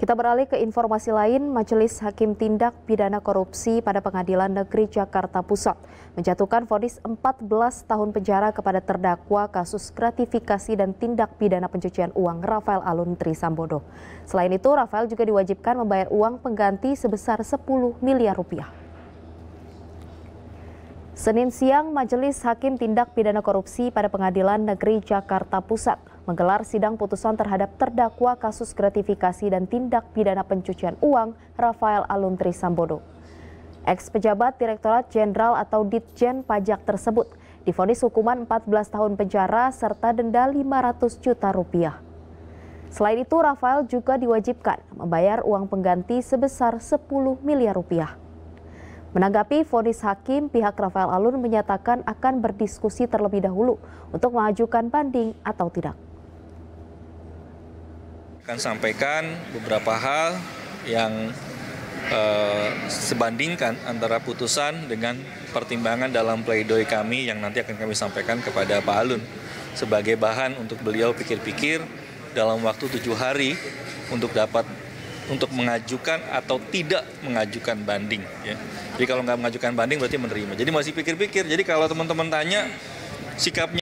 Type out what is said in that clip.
Kita beralih ke informasi lain, Majelis Hakim Tindak Pidana Korupsi pada Pengadilan Negeri Jakarta Pusat menjatuhkan vonis 14 tahun penjara kepada terdakwa kasus gratifikasi dan tindak pidana pencucian uang Rafael Alun Trisambodo. Selain itu, Rafael juga diwajibkan membayar uang pengganti sebesar 10 miliar rupiah. Senin siang, Majelis Hakim Tindak Pidana Korupsi pada Pengadilan Negeri Jakarta Pusat menggelar sidang putusan terhadap terdakwa kasus gratifikasi dan tindak pidana pencucian uang Rafael Aluntri Sambodo. Ex pejabat Direktorat Jenderal atau Ditjen Pajak tersebut difonis hukuman 14 tahun penjara serta denda 500 juta rupiah. Selain itu, Rafael juga diwajibkan membayar uang pengganti sebesar 10 miliar rupiah. Menanggapi vonis hakim, pihak Rafael Alun menyatakan akan berdiskusi terlebih dahulu untuk mengajukan banding atau tidak akan sampaikan beberapa hal yang eh, sebandingkan antara putusan dengan pertimbangan dalam pleidoy kami yang nanti akan kami sampaikan kepada Pak Alun sebagai bahan untuk beliau pikir-pikir dalam waktu tujuh hari untuk dapat untuk mengajukan atau tidak mengajukan banding. Ya. Jadi kalau nggak mengajukan banding berarti menerima. Jadi masih pikir-pikir. Jadi kalau teman-teman tanya sikapnya